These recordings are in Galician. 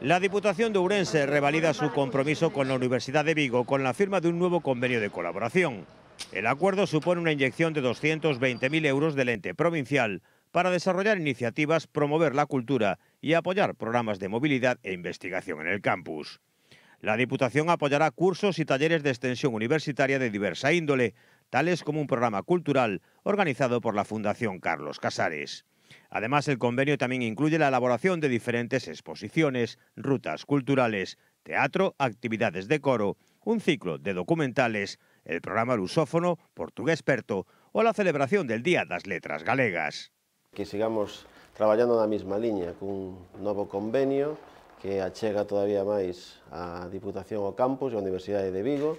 La Diputación de Urense revalida su compromiso con la Universidad de Vigo con la firma de un nuevo convenio de colaboración. El acuerdo supone una inyección de 220.000 euros del ente provincial para desarrollar iniciativas, promover la cultura y apoyar programas de movilidad e investigación en el campus. La Diputación apoyará cursos y talleres de extensión universitaria de diversa índole, tales como un programa cultural organizado por la Fundación Carlos Casares. Además, el convenio también incluye la elaboración de diferentes exposiciones, rutas culturales, teatro, actividades de coro, un ciclo de documentales, el programa lusófono Portugués Experto o la celebración del Día das Letras Galegas. Que sigamos traballando na mesma liña cun novo convenio que achega todavía máis a Diputación o Campus e a Universidade de Vigo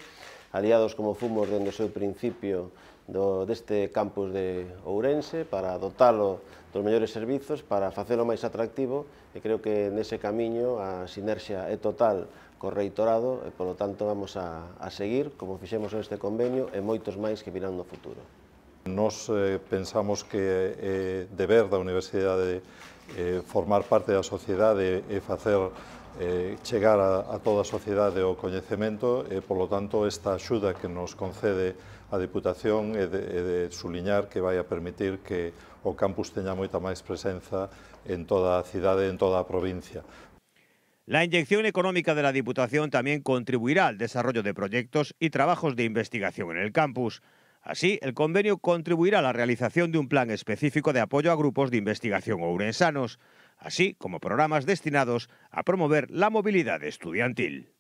aliados como fomos dende o seu principio do, deste campus de Ourense para dotalo dos mellores servizos, para facelo máis atractivo e creo que nese camiño a sinerxia é total co reitorado e polo tanto vamos a, a seguir como fixemos este convenio e moitos máis que virán no futuro. Nos eh, pensamos que é eh, deber da Universidade de eh, formar parte da sociedade e facer eh, chegar a, a toda a sociedade o coñecemento e, polo tanto, esta axuda que nos concede a Diputación é de, de suliñar que vai a permitir que o campus teña moita máis presenza en toda a cidade e en toda a provincia. La inyección económica de la Diputación también contribuirá al desarrollo de proyectos y trabajos de investigación en el campus. Así, el convenio contribuirá a la realización de un plan específico de apoyo a grupos de investigación ourensanos, así como programas destinados a promover la movilidad estudiantil.